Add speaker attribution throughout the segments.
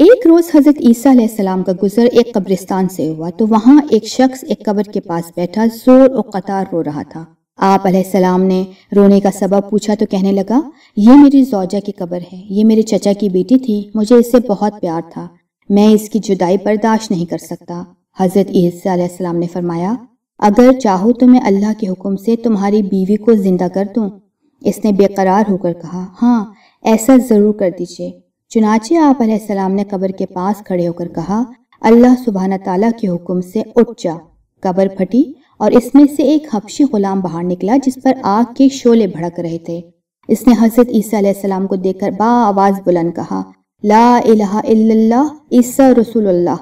Speaker 1: एक रोज हजरत ईसा सलाम का गुजर एक कब्रिस्तान से हुआ तो वहाँ एक शख्स एक कब्र के पास बैठा जोर और कतार रो रहा था आप सलाम ने रोने का सबब पूछा तो कहने लगा ये मेरी जौजा की कब्र है ये मेरे चचा की बेटी थी मुझे इससे बहुत प्यार था मैं इसकी जुदाई बर्दाश्त नहीं कर सकता हजरत ईसा ने फरमाया अगर चाहो तो मैं अल्लाह के हुक्म से तुम्हारी बीवी को जिंदा कर दू इसने बेकरार होकर कहा हाँ ऐसा ज़रूर कर दीजिए चुनाचे आप सलाम ने कबर के पास खड़े होकर कहा अल्लाह सुबहाना तला के हुक्म से उठ जा कबर फटी और इसमें से एक हबशी गुलाम बाहर निकला जिस पर आग के शोले भड़क रहे थे इसने हजरत ईसा सलाम को देखकर बा आवाज बुलंद कहा ला इलाहा इल्लल्लाह ईसा रसूलुल्लाह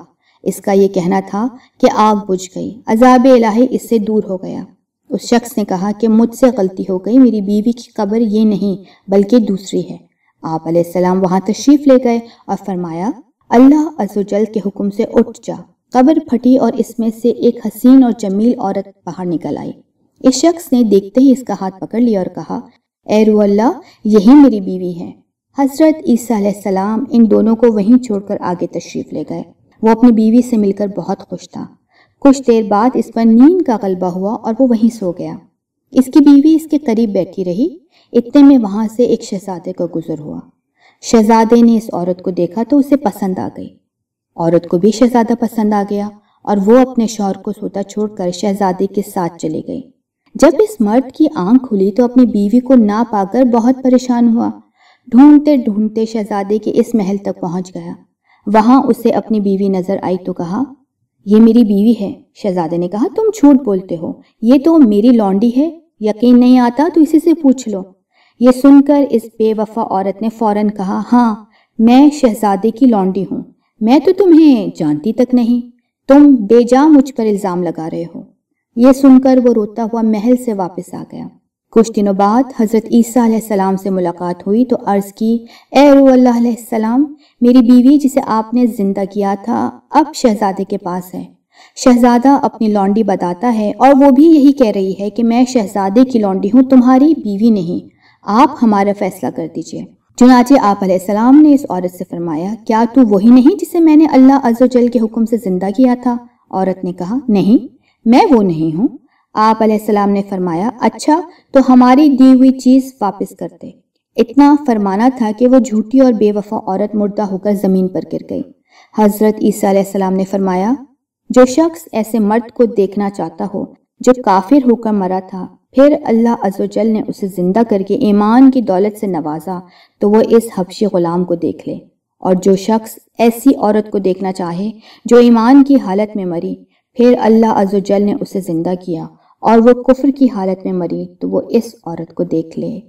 Speaker 1: इसका ये कहना था कि आग बुझ गई अजाब इलाही इससे दूर हो गया उस शख्स ने कहा कि मुझसे गलती हो गई मेरी बीवी की कब्र ये नहीं बल्कि दूसरी है आप सलाम वहां तशरीफ़ ले गए और फरमाया अल्लाह अजुजल के हुक्म से उठ जा कब्र फटी और इसमें से एक हसीन और जमील औरत बाहर निकल आई इस शख्स ने देखते ही इसका हाथ पकड़ लिया और कहा ए अल्लाह यही मेरी बीवी है हजरत ईसा इन दोनों को वहीं छोड़कर आगे तशरीफ़ ले गए वो अपनी बीवी से मिलकर बहुत खुश था कुछ देर बाद इस पर नींद का गलबा हुआ और वो वहीं सो गया इसकी बीवी इसके करीब बैठी रही इतने में वहां से एक शहजादे का गुजर हुआ शहजादे ने इस औरत को देखा तो उसे पसंद आ गई औरत को भी शहजादा पसंद आ गया और वो अपने शौहर को सोता छोड़कर शहजादे के साथ चले गई जब इस मर्द की आंख खुली तो अपनी बीवी को ना पाकर बहुत परेशान हुआ ढूंढते ढूंढते शहजादे के इस महल तक पहुंच गया वहां उसे अपनी बीवी नजर आई तो कहा ये मेरी बीवी है शहजादे ने कहा तुम झूठ बोलते हो ये तो मेरी लॉन्डी है यकीन नहीं आता तो इसी से पूछ लो ये सुनकर इस बेवफा औरत ने फौरन कहा हाँ मैं शहजादे की लॉन्डी हूँ मैं तो तुम्हें जानती तक नहीं तुम बेजा मुझ पर इल्ज़ाम लगा रहे हो यह सुनकर वो रोता हुआ महल से वापस आ गया कुछ दिनों बाद हज़रत ईसा से मुलाकात हुई तो अर्ज़ की ए सलाम मेरी बीवी जिसे आपने ज़िंदा किया था अब शहज़ादे के पास है शहज़ादा अपनी लॉन्डी बताता है और वो भी यही कह रही है कि मैं शहज़ादे की लॉन्डी हूँ तुम्हारी बीवी नहीं आप हमारा फ़ैसला कर दीजिए चुनाचे आप सलाम ने इस औरत से फरमाया क्या तू वही नहीं जिसे मैंने अल्लाह अजल के हुक्म से ज़िंदा किया था औरत ने कहा नहीं मैं वो नहीं हूँ आप अलैहिस्सलाम ने फरमाया अच्छा तो हमारी दी हुई चीज़ वापस कर दे इतना फरमाना था कि वो झूठी और बेवफा औरत मुर्दा होकर ज़मीन पर गिर गई हज़रत ईसा ने फरमाया जो शख्स ऐसे मर्द को देखना चाहता हो जो काफिर होकर मरा था फिर अल्लाह अजोजल ने उसे ज़िंदा करके ईमान की दौलत से नवाजा तो वह इस हबशी ग़ुलाम को देख ले और जो शख्स ऐसी औरत को देखना चाहे जो ईमान की हालत में मरी फिर अल्लाह अजोजल ने उसे ज़िंदा किया और वो कुफर की हालत में मरी तो वो इस औरत को देख ले